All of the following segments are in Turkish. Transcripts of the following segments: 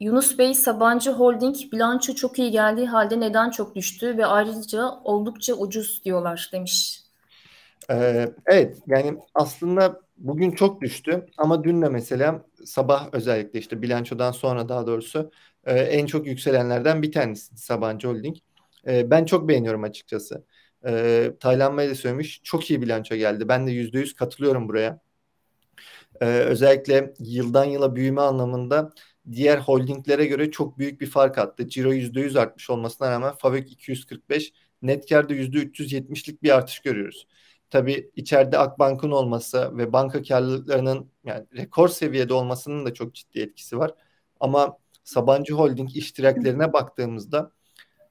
Yunus Bey Sabancı Holding bilanço çok iyi geldiği halde neden çok düştü ve ayrıca oldukça ucuz diyorlar demiş. Ee, evet yani aslında bugün çok düştü ama dün de mesela sabah özellikle işte bilançodan sonra daha doğrusu e, en çok yükselenlerden bir tanesi Sabancı Holding. E, ben çok beğeniyorum açıkçası. E, Taylan Bey de söylemiş çok iyi bilanço geldi. Ben de yüzde yüz katılıyorum buraya. E, özellikle yıldan yıla büyüme anlamında diğer holdinglere göre çok büyük bir fark attı. Ciro %100 artmış olmasına rağmen Favök 245, net karda %370'lik bir artış görüyoruz. Tabi içeride Akbank'ın olması ve banka karlılıklarının yani rekor seviyede olmasının da çok ciddi etkisi var. Ama Sabancı Holding iştiraklerine baktığımızda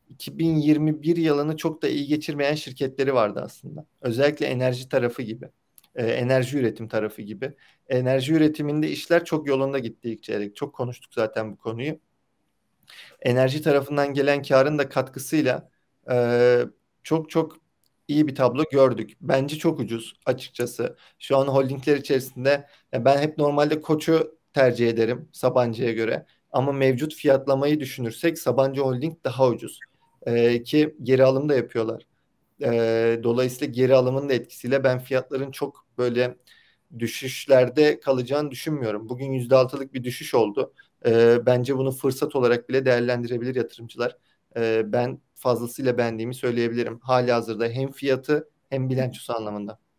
2021 yılını çok da iyi geçirmeyen şirketleri vardı aslında. Özellikle enerji tarafı gibi. E, enerji üretim tarafı gibi. Enerji üretiminde işler çok yolunda gitti ilk çeyrek. Çok konuştuk zaten bu konuyu. Enerji tarafından gelen karın da katkısıyla e, çok çok iyi bir tablo gördük. Bence çok ucuz açıkçası. Şu an holdingler içerisinde ben hep normalde Koç'u tercih ederim Sabancı'ya göre. Ama mevcut fiyatlamayı düşünürsek Sabancı Holding daha ucuz. Ee, ki geri alım da yapıyorlar. E, dolayısıyla geri alımın da etkisiyle ben fiyatların çok böyle düşüşlerde kalacağını düşünmüyorum. Bugün %6'lık bir düşüş oldu. E, bence bunu fırsat olarak bile değerlendirebilir yatırımcılar. E, ben fazlasıyla beğendiğimi söyleyebilirim. Hali hazırda hem fiyatı hem bilançosu anlamında.